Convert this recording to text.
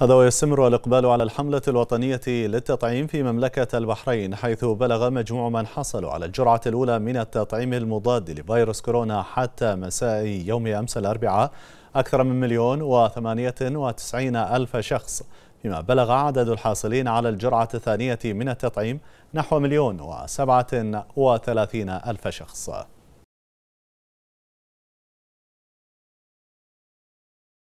هذا ويستمر الإقبال على الحملة الوطنية للتطعيم في مملكة البحرين حيث بلغ مجموع من حصلوا على الجرعة الأولى من التطعيم المضاد لفيروس كورونا حتى مساء يوم أمس الأربعاء أكثر من مليون وثمانية وتسعين ألف شخص فيما بلغ عدد الحاصلين على الجرعة الثانية من التطعيم نحو مليون وسبعة وثلاثين ألف شخص